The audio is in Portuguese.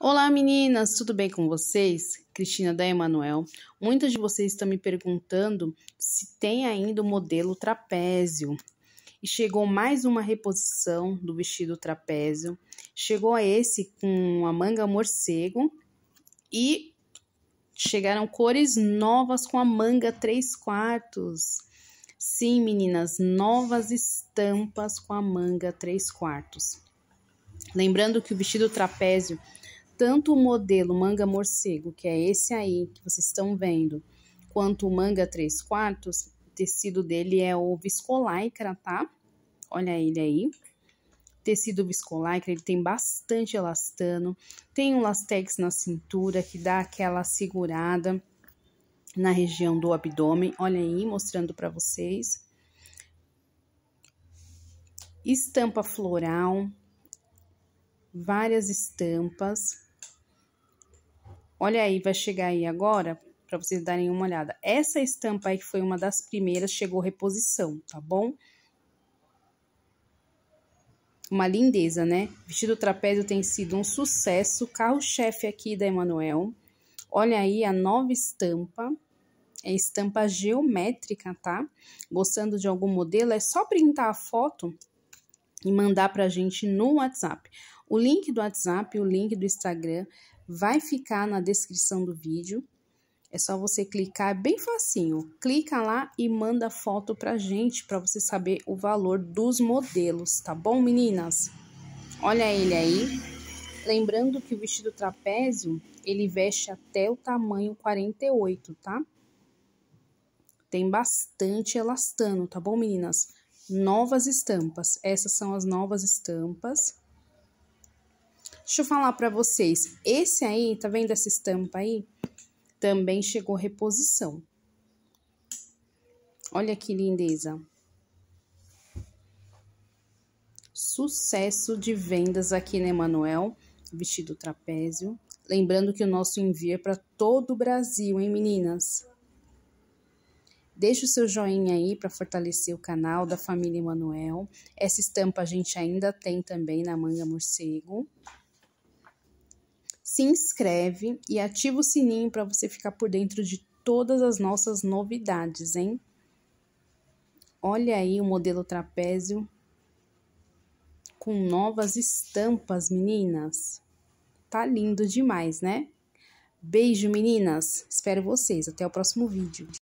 Olá meninas, tudo bem com vocês? Cristina da Emanuel. Muitas de vocês estão me perguntando se tem ainda o modelo trapézio. E chegou mais uma reposição do vestido trapézio. Chegou a esse com a manga morcego e chegaram cores novas com a manga 3 quartos. Sim, meninas, novas estampas com a manga 3 quartos. Lembrando que o vestido trapézio tanto o modelo manga morcego, que é esse aí que vocês estão vendo, quanto o manga 3 quartos, o tecido dele é o viscolaicra, tá? Olha ele aí. Tecido viscolaicra, ele tem bastante elastano, tem um lastex na cintura que dá aquela segurada na região do abdômen. Olha aí, mostrando para vocês. Estampa floral, várias estampas. Olha aí, vai chegar aí agora para vocês darem uma olhada. Essa estampa aí que foi uma das primeiras, chegou reposição, tá bom? Uma lindeza, né? Vestido trapézio tem sido um sucesso, carro-chefe aqui da Emanuel. Olha aí a nova estampa, é estampa geométrica, tá? Gostando de algum modelo, é só printar a foto e mandar para a gente no WhatsApp. O link do WhatsApp e o link do Instagram vai ficar na descrição do vídeo. É só você clicar, é bem facinho. Clica lá e manda foto pra gente para você saber o valor dos modelos, tá bom, meninas? Olha ele aí. Lembrando que o vestido trapézio, ele veste até o tamanho 48, tá? Tem bastante elastano, tá bom, meninas? novas estampas. Essas são as novas estampas. Deixa eu falar para vocês. Esse aí, tá vendo essa estampa aí? Também chegou reposição. Olha que lindeza. Sucesso de vendas aqui na né, Emanuel, vestido trapézio. Lembrando que o nosso envio é para todo o Brasil, hein, meninas? Deixe o seu joinha aí para fortalecer o canal da família Emanuel. Essa estampa a gente ainda tem também na manga morcego. Se inscreve e ativa o sininho para você ficar por dentro de todas as nossas novidades, hein? Olha aí o modelo trapézio com novas estampas, meninas. Tá lindo demais, né? Beijo, meninas. Espero vocês. Até o próximo vídeo.